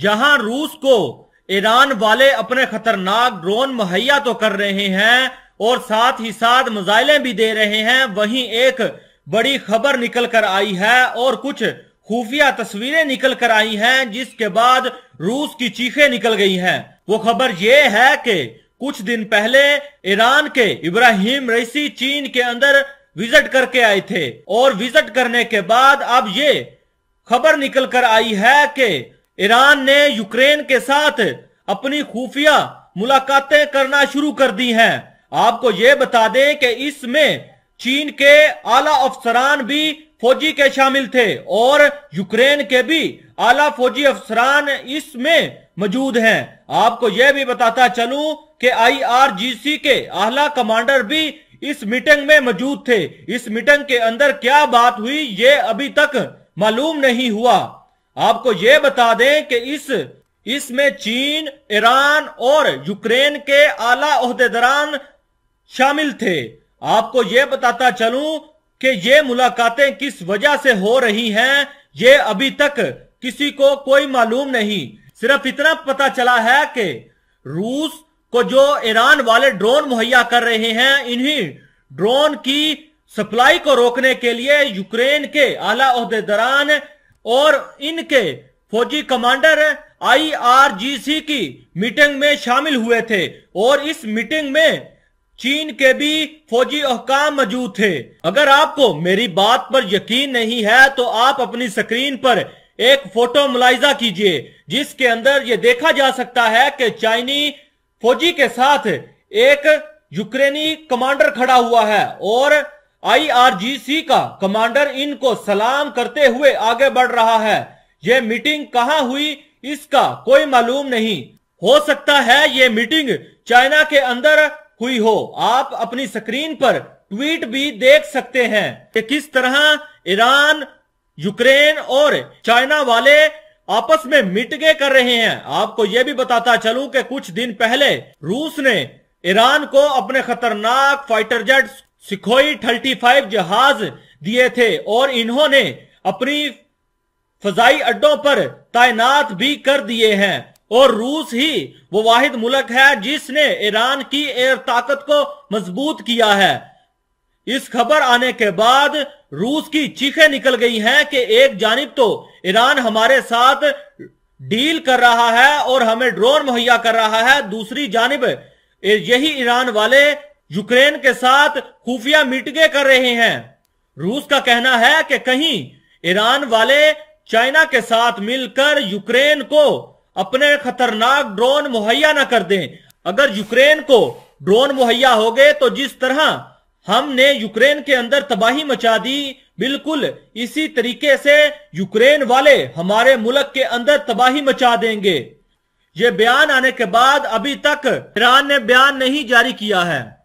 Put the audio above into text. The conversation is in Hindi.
जहां रूस को ईरान वाले अपने खतरनाक ड्रोन मुहैया तो कर रहे हैं और साथ ही साथ मिजाइलें भी दे रहे हैं वहीं एक बड़ी खबर निकल कर आई है और कुछ खुफिया तस्वीरें निकल कर आई हैं जिसके बाद रूस की चीखें निकल गई हैं वो खबर ये है कि कुछ दिन पहले ईरान के इब्राहिम रईसी चीन के अंदर विजिट करके आए थे और विजिट करने के बाद अब ये खबर निकल कर आई है कि ईरान ने यूक्रेन के साथ अपनी खुफिया मुलाकातें करना शुरू कर दी हैं आपको ये बता दें कि इसमें चीन के आला अफसरान भी फौजी के शामिल थे और यूक्रेन के भी आला फौजी अफसरान इसमें मौजूद हैं आपको यह भी बताता चलूं कि आईआरजीसी के आला कमांडर भी इस मीटिंग में मौजूद थे इस मीटिंग के अंदर क्या बात हुई ये अभी तक मालूम नहीं हुआ आपको ये बता दें कि इस इसमें चीन ईरान और यूक्रेन के आला अहदेदारान शामिल थे आपको ये बताता चलूं कि ये मुलाकातें किस वजह से हो रही हैं ये अभी तक किसी को कोई मालूम नहीं सिर्फ इतना पता चला है कि रूस को जो ईरान वाले ड्रोन मुहैया कर रहे हैं इन्हीं ड्रोन की सप्लाई को रोकने के लिए यूक्रेन के आला अहदेदारान और इनके फौजी कमांडर आईआरजीसी की मीटिंग में शामिल हुए थे और इस मीटिंग में चीन के भी फौजी अहकाम मौजूद थे अगर आपको मेरी बात पर यकीन नहीं है तो आप अपनी स्क्रीन पर एक फोटो मुलायजा कीजिए जिसके अंदर ये देखा जा सकता है कि चाइनी फौजी के साथ एक यूक्रेनी कमांडर खड़ा हुआ है और आईआरजीसी का कमांडर इनको सलाम करते हुए आगे बढ़ रहा है ये मीटिंग कहाँ हुई इसका कोई मालूम नहीं हो सकता है ये मीटिंग चाइना के अंदर हुई हो आप अपनी स्क्रीन पर ट्वीट भी देख सकते हैं कि किस तरह ईरान यूक्रेन और चाइना वाले आपस में मिटगे कर रहे हैं आपको ये भी बताता चलूं कि कुछ दिन पहले रूस ने ईरान को अपने खतरनाक fighter jet Sukhoi thirty five जहाज दिए थे और इन्होंने अपनी फजाई अड्डों पर तैनात भी कर दिए हैं और रूस ही वो वाहिद मुल्क है जिसने ईरान की एयर ताकत को मजबूत किया है इस खबर आने के बाद रूस की चीखें निकल गई हैं कि एक जानब तो ईरान हमारे साथ डील कर रहा है और हमें ड्रोन मुहैया कर रहा है दूसरी जानब यही ईरान वाले यूक्रेन के साथ खुफिया मीटिंगें कर रहे हैं रूस का कहना है कि कहीं ईरान वाले चाइना के साथ मिलकर यूक्रेन को अपने खतरनाक ड्रोन मुहैया न कर दें अगर यूक्रेन को ड्रोन मुहैया हो गए तो जिस तरह हमने यूक्रेन के अंदर तबाही मचा दी बिल्कुल इसी तरीके से यूक्रेन वाले हमारे मुल्क के अंदर तबाही मचा देंगे ये बयान आने के बाद अभी तक ईरान ने बयान नहीं जारी किया है